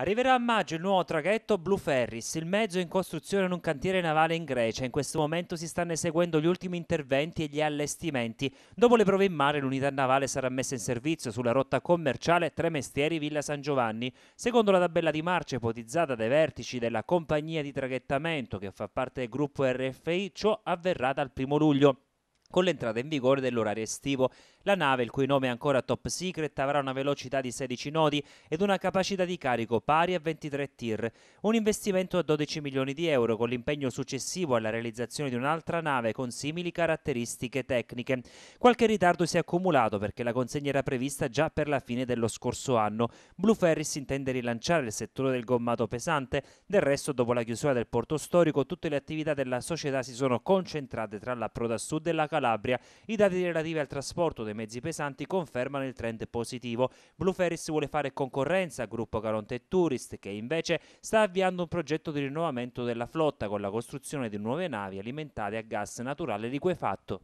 Arriverà a maggio il nuovo traghetto Blue Ferris, il mezzo in costruzione in un cantiere navale in Grecia. In questo momento si stanno eseguendo gli ultimi interventi e gli allestimenti. Dopo le prove in mare l'unità navale sarà messa in servizio sulla rotta commerciale Tremestieri Villa San Giovanni. Secondo la tabella di marcia ipotizzata dai vertici della compagnia di traghettamento che fa parte del gruppo RFI, ciò avverrà dal primo luglio con l'entrata in vigore dell'orario estivo. La nave, il cui nome è ancora Top Secret, avrà una velocità di 16 nodi ed una capacità di carico pari a 23 tir, un investimento a 12 milioni di euro con l'impegno successivo alla realizzazione di un'altra nave con simili caratteristiche tecniche. Qualche ritardo si è accumulato perché la consegna era prevista già per la fine dello scorso anno. Blue Ferris intende rilanciare il settore del gommato pesante, del resto dopo la chiusura del porto storico tutte le attività della società si sono concentrate tra la proda sud e la Calabria Calabria. I dati relativi al trasporto dei mezzi pesanti confermano il trend positivo. Blue Ferris vuole fare concorrenza al gruppo Caronte Tourist che invece sta avviando un progetto di rinnovamento della flotta con la costruzione di nuove navi alimentate a gas naturale liquefatto.